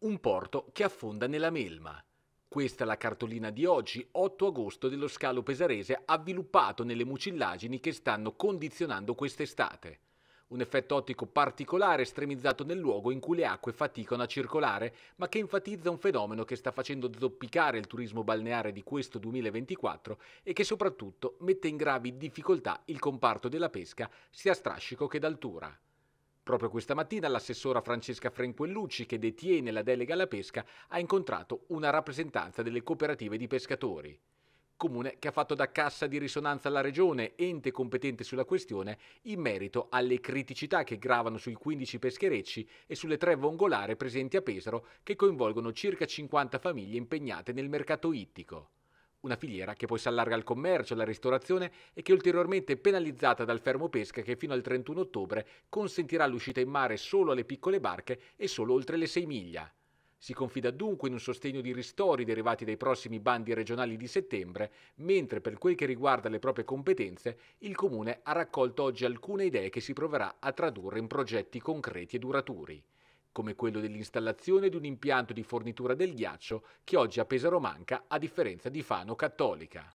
un porto che affonda nella melma. Questa è la cartolina di oggi, 8 agosto, dello scalo pesarese avviluppato nelle mucillagini che stanno condizionando quest'estate. Un effetto ottico particolare estremizzato nel luogo in cui le acque faticano a circolare, ma che enfatizza un fenomeno che sta facendo zoppicare il turismo balneare di questo 2024 e che soprattutto mette in gravi difficoltà il comparto della pesca, sia a strascico che d'altura. Proprio questa mattina l'assessora Francesca Frenquellucci, che detiene la delega alla pesca, ha incontrato una rappresentanza delle cooperative di pescatori. Comune che ha fatto da cassa di risonanza alla Regione, ente competente sulla questione, in merito alle criticità che gravano sui 15 pescherecci e sulle tre vongolare presenti a Pesaro che coinvolgono circa 50 famiglie impegnate nel mercato ittico. Una filiera che poi si allarga al commercio, alla ristorazione e che è ulteriormente penalizzata dal fermo pesca che fino al 31 ottobre consentirà l'uscita in mare solo alle piccole barche e solo oltre le 6 miglia. Si confida dunque in un sostegno di ristori derivati dai prossimi bandi regionali di settembre, mentre per quel che riguarda le proprie competenze, il Comune ha raccolto oggi alcune idee che si proverà a tradurre in progetti concreti e duraturi come quello dell'installazione di un impianto di fornitura del ghiaccio che oggi a Pesaro manca a differenza di Fano Cattolica.